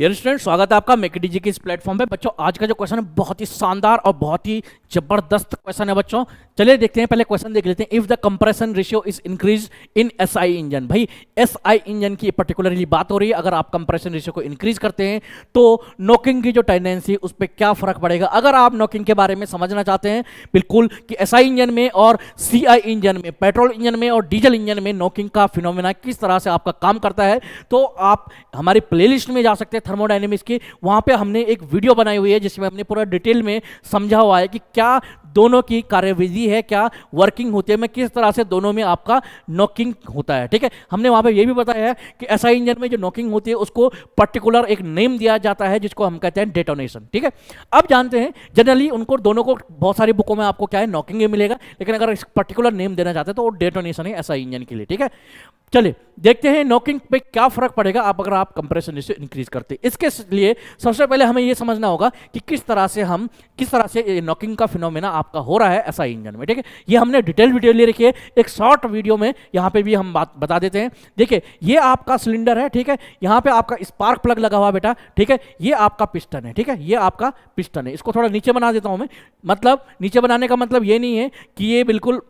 dear student स्वागत है आपका मेकेडी जी के इस प्लेटफॉर्म पे बच्चों आज का जो क्वेश्चन है बहुत ही शानदार और बहुत ही जबरदस्त क्वेश्चन है बच्चों चलिए देखते हैं पहले क्वेश्चन देख लेते हैं if the compression ratio is increase in SI engine भाई एसआई इंजन की पर्टिकुलरली बात हो रही है अगर आप कंप्रेशन रेशियो को इंक्रीज करते हैं तो नोकिंग की जो टेंडेंसी उस पर क्या फर्क पड़ेगा अगर आप नोकिंग के बारे में समझना चाहते हैं बिल्कुल कि एस इंजन में और सी इंजन में पेट्रोल इंजन में और डीजल इंजन में नोकिंग का फिनोमिना किस तरह से आपका काम करता है तो आप हमारी प्ले में जा सकते हैं थर्मोडाइनमिक्स की वहाँ पे हमने एक वीडियो बनाई हुई है जिसमें हमने पूरा डिटेल में समझा हुआ है कि क्या दोनों की कार्यविधि है क्या वर्किंग होती है मैं किस तरह से दोनों में आपका नॉकिंग होता है ठीक है हमने वहां पे ये भी बताया है कि ऐसा इंजन में जो नॉकिंग होती है उसको पर्टिकुलर एक नेम दिया जाता है जिसको हम कहते हैं डेटोनेशन ठीक है अब जानते हैं जनरली उनको दोनों को बहुत सारी बुकों में आपको क्या है नॉकिंग मिलेगा लेकिन अगर इस पर्टिकुलर नेम देना चाहते हैं तो डेटोनेशन है ऐसा इंजन के लिए ठीक है चलिए देखते हैं नॉकिंग पे क्या फर्क पड़ेगा आप अगर आप कंप्रेशन इसे इंक्रीज करते हैं इसके लिए सबसे पहले हमें यह समझना होगा कि किस तरह से हम किस तरह से नॉकिंग का फिनोमेना आपका हो रहा है ऐसा इंजन में ठीक है ये हमने डिटेल वीडियो ले रखी है एक शॉर्ट वीडियो में यहाँ पे भी हम बात बता देते हैं देखिए ये आपका सिलेंडर है ठीक है यहाँ पे आपका स्पार्क प्लग लगा हुआ बेटा ठीक है ये आपका पिस्टन है ठीक है ये आपका पिस्टन है इसको थोड़ा नीचे बना देता हूँ मैं मतलब नीचे बनाने का मतलब ये नहीं है कि ये बिल्कुल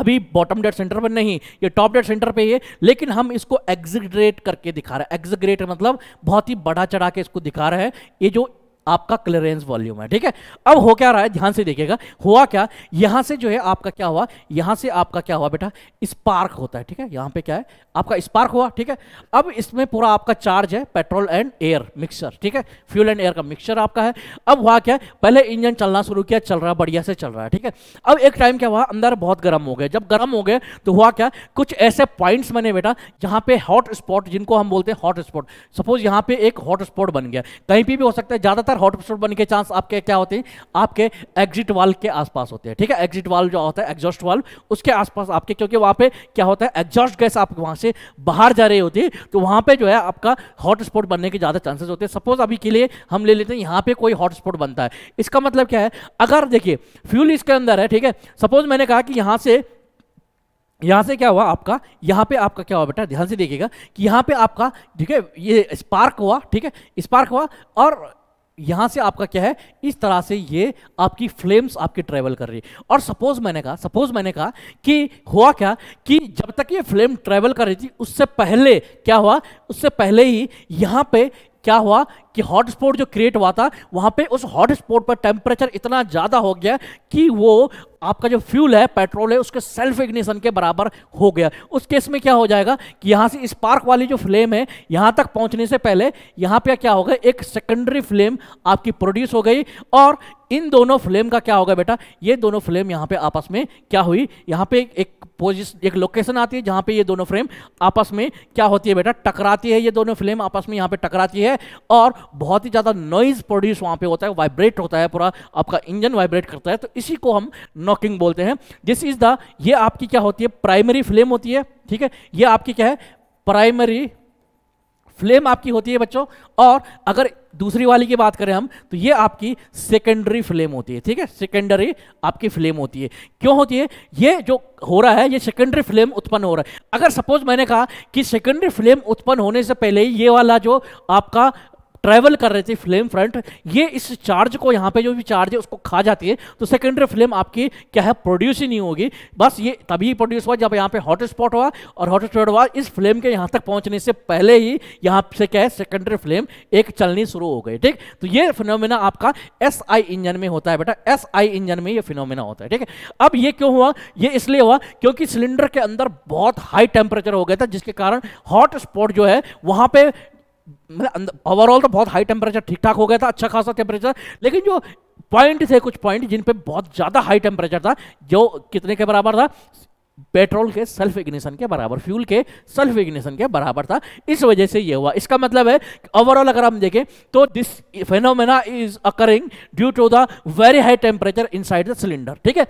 अभी बॉटम डेड सेंटर पर नहीं ये टॉप डेड सेंटर पे ही है लेकिन हम इसको एग्जिग्रेट करके दिखा रहे हैं एग्जिग्रेट मतलब बहुत ही बड़ा चढ़ा के इसको दिखा रहे हैं ये जो आपका क्लियरेंस वॉल्यूम है ठीक है अब हो क्या रहा है ध्यान से देखिएगा हुआ क्या यहां से जो है आपका क्या हुआ यहां से आपका क्या हुआ बेटा स्पार्क होता है ठीक है यहां पे क्या है आपका स्पार्क हुआ ठीक है अब इसमें पूरा आपका चार्ज है पेट्रोल एंड एयर मिक्सर ठीक है फ्यूल एंड एयर का मिक्सर आपका है अब हुआ क्या पहले इंजन चलना शुरू किया चल रहा बढ़िया से चल रहा है ठीक है अब एक टाइम क्या हुआ अंदर बहुत गर्म हो गए जब गर्म हो गए तो हुआ क्या कुछ ऐसे पॉइंट्स बने बेटा जहां पर हॉट स्पॉट जिनको हम बोलते हैं हॉट स्पॉट सपोज यहां पर एक हॉट स्पॉट बन गया कहीं पर भी हो सकता है ज्यादातर लगातार हॉटस्पॉट बनने के चांस आपके क्या होते हैं आपके एग्जिट वाल के आसपास होते हैं ठीक है एग्जिट वाल जो होता है एग्जॉस्ट वाल उसके आसपास आपके क्योंकि वहां पे क्या होता है एग्जॉस्ट गैस आप वहां से बाहर जा रही होती है तो वहां पे जो है आपका हॉटस्पॉट बनने के ज़्यादा चांसेस होते हैं सपोज अभी के लिए हम ले लेते हैं यहाँ पे कोई हॉटस्पॉट बनता है इसका मतलब क्या है अगर देखिए फ्यूल इसके अंदर है ठीक है सपोज मैंने कहा कि यहाँ से यहाँ से क्या हुआ आपका यहाँ पे आपका क्या हुआ बेटा ध्यान से देखिएगा कि यहाँ पे आपका ठीक है ये स्पार्क हुआ ठीक है स्पार्क हुआ और यहाँ से आपका क्या है इस तरह से ये आपकी फ्लेम्स आपकी ट्रेवल कर रही है और सपोज मैंने कहा सपोज मैंने कहा कि हुआ क्या कि जब तक ये फ्लेम ट्रेवल कर रही थी उससे पहले क्या हुआ उससे पहले ही यहाँ पे क्या हुआ कि हॉटस्पॉट जो क्रिएट हुआ था वहां पे उस हॉटस्पॉट पर टेम्परेचर इतना ज़्यादा हो गया कि वो आपका जो फ्यूल है पेट्रोल है उसके सेल्फ इग्निशन के बराबर हो गया उस केस में क्या हो जाएगा कि यहाँ से स्पार्क वाली जो फ्लेम है यहाँ तक पहुँचने से पहले यहाँ पे क्या होगा एक सेकेंडरी फ्लेम आपकी प्रोड्यूस हो गई और इन दोनों फ्लेम का क्या होगा बेटा ये दोनों फ्लेम यहाँ पे आपस में क्या हुई यहाँ पे एक पोजिशन एक लोकेशन आती है जहाँ पे ये दोनों फ्लेम आपस में क्या होती है बेटा टकराती है ये दोनों फ्लेम आपस में यहाँ पे टकराती है और बहुत ही ज़्यादा नॉइज़ प्रोड्यूस वहां पे होता है वाइब्रेट होता है पूरा आपका इंजन वाइब्रेट करता है तो इसी को हम नॉकिंग बोलते हैं दिस इज़ द ये आपकी क्या होती है प्राइमरी फ्लेम होती है ठीक है ये आपकी क्या है प्राइमरी फ्लेम आपकी होती है बच्चों और अगर दूसरी वाली की बात करें हम तो ये आपकी सेकेंडरी फ्लेम होती है ठीक है सेकेंडरी आपकी फ्लेम होती है क्यों होती है ये जो हो रहा है ये सेकेंडरी फ्लेम उत्पन्न हो रहा है अगर सपोज मैंने कहा कि सेकेंडरी फ्लेम उत्पन्न होने से पहले ही ये वाला जो आपका ट्रैवल कर रही थी फ्लेम फ्रंट ये इस चार्ज को यहाँ पे जो भी चार्ज है उसको खा जाती है तो सेकेंडरी फ्लेम आपकी क्या है प्रोड्यूस ही नहीं होगी बस ये तभी प्रोड्यूस हुआ जब यहाँ पे हॉट स्पॉट हुआ और हॉट स्पॉट हुआ इस फ्लेम के यहाँ तक पहुँचने से पहले ही यहाँ से क्या है सेकेंडरी फ्लेम एक चलनी शुरू हो गई ठीक तो ये फिनोमिना आपका एस इंजन में होता है बेटा एस इंजन में ये फिनोमिना होता है ठीक है अब ये क्यों हुआ ये इसलिए हुआ क्योंकि सिलेंडर के अंदर बहुत हाई टेम्परेचर हो गया था जिसके कारण हॉट स्पॉट जो है वहाँ पर मतलब ओवरऑल तो बहुत हाई टेम्परेचर ठीक ठाक हो गया था अच्छा खासा टेम्परेचर लेकिन जो पॉइंट थे कुछ पॉइंट जिन पे बहुत ज़्यादा हाई टेम्परेचर था जो कितने के बराबर था पेट्रोल के सेल्फ इग्निशन के बराबर फ्यूल के सेल्फ इग्निशन के बराबर था इस वजह से ये हुआ इसका मतलब है ओवरऑल अगर हम देखें तो this phenomena is occurring due to the very high temperature side the cylinder ठीक है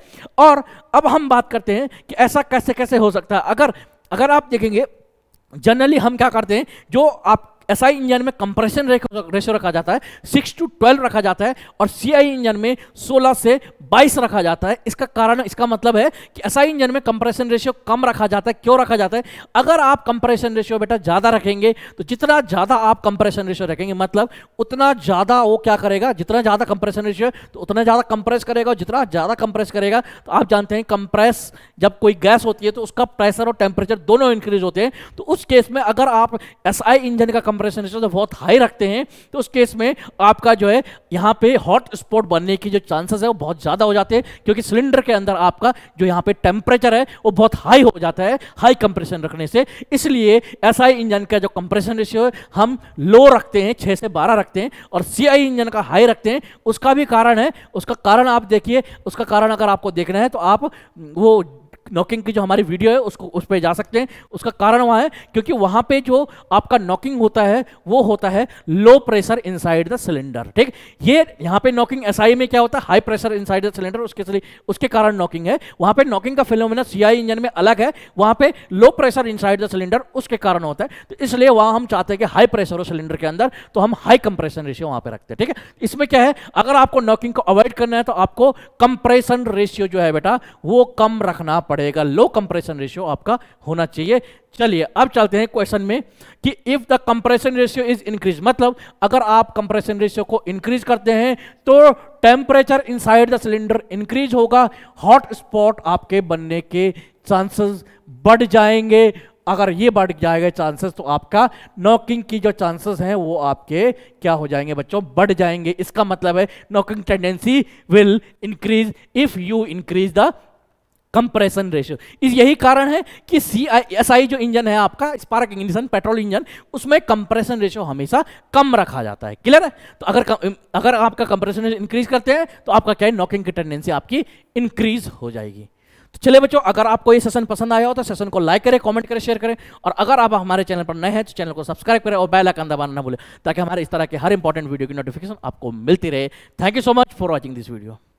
और अब हम बात करते हैं कि ऐसा कैसे कैसे हो सकता है अगर अगर आप देखेंगे जनरली हम क्या करते हैं जो आप एसआई इंजन में कंप्रेशन रेशो रखा जाता है सिक्स टू ट्वेल्व रखा जाता है और सीआई इंजन में सोलह से बाईस रखा जाता है इसका कारण इसका मतलब है कि एसआई इंजन में कंप्रेशन रेशियो कम रखा जाता है क्यों रखा जाता है अगर आप कंप्रेशन रेशियो बेटा ज़्यादा रखेंगे तो जितना ज़्यादा आप कंप्रेशन रेशियो रखेंगे मतलब उतना ज़्यादा वो क्या करेगा जितना ज़्यादा कंप्रेशन रेशियो तो उतना ज़्यादा कंप्रेस करेगा जितना ज़्यादा कंप्रेस करेगा तो आप जानते हैं कंप्रेस जब कोई गैस होती है तो उसका प्रेशर और टेम्परेचर दोनों इंक्रीज होते हैं तो उस केस में अगर आप एस इंजन का कंप्रेशन रेशो जब बहुत हाई रखते हैं तो उस केस में आपका जो है यहाँ पे हॉट स्पॉट बनने की जो चांसेस है वो बहुत ज़्यादा हो जाते हैं क्योंकि सिलेंडर के अंदर आपका जो यहाँ पे टेम्परेचर है वो बहुत हाई हो जाता है हाई कंप्रेशन रखने से इसलिए एस इंजन का जो कंप्रेशन रेशियो है हम लो रखते हैं छः से बारह रखते हैं और सी इंजन का हाई रखते हैं उसका भी कारण है उसका कारण आप देखिए उसका कारण अगर आपको देखना है तो आप वो नॉकिंग की जो हमारी वीडियो है उसको उस पर जा सकते हैं उसका कारण वहाँ है क्योंकि वहाँ पे जो आपका नॉकिंग होता है वो होता है low pressure inside the cylinder ठीक ये यहाँ पे नॉकिंग एस में क्या होता है high pressure inside the cylinder उसके उसके कारण नॉकिंग है वहाँ पे नॉकिंग का फिलोमिना सीआई इंजन में अलग है वहाँ पे low pressure inside the cylinder उसके कारण होता है तो इसलिए वहाँ हम चाहते हैं कि हाई प्रेशर हो सिलेंडर के अंदर तो हम हाई कंप्रेशन रेशियो वहाँ पर रखते हैं ठीक है इसमें क्या है अगर आपको नॉकिंग को अवॉइड करना है तो आपको कंप्रेशन रेशियो जो है बेटा वो कम रखना पड़ेगा लो कंप्रेशन रेशियो आपका होना चाहिए चलिए अब चलते हैं क्वेश्चन में कि if the compression ratio is increase मतलब अगर आप कंप्रेशन रेशियो को इंक्रीज करते हैं तो temperature inside the cylinder increase होगा हॉट स्पॉट आपके बनने के चांसेस बढ़ जाएंगे अगर ये बढ़ जाएगा चांसेस तो आपका नॉकिंग की जो चांसेस हैं वो आपके क्या हो जाएंगे बच्चों बढ़ जाएंगे इसका मतलब है knocking tendency will increase if you increase the compression ratio इस यही कारण है कि सी एस आई जो इंजन है आपका स्पार्क इंजन पेट्रोल इंजन उसमें कंप्रेशन रेशियो हमेशा कम रखा जाता है क्लियर है तो अगर अगर आपका कंप्रेशन रेशियो इंक्रीज करते हैं तो आपका क्या है नॉकिंग की टेंडेंसी आपकी इंक्रीज हो जाएगी तो चले बच्चों अगर आपको ये सेशन पसंद आया हो तो सेशन को लाइक करें कमेंट करें शेयर करें और अगर आप हमारे चैनल पर नए हैं तो चैनल को सब्सक्राइब करें और बेल आइकन दबाना ना भूलें ताकि हमारे इस तरह के हर इंपॉर्टेंट वीडियो की नोटिफिकेशन आपको मिलती रहे thank you so much for watching this video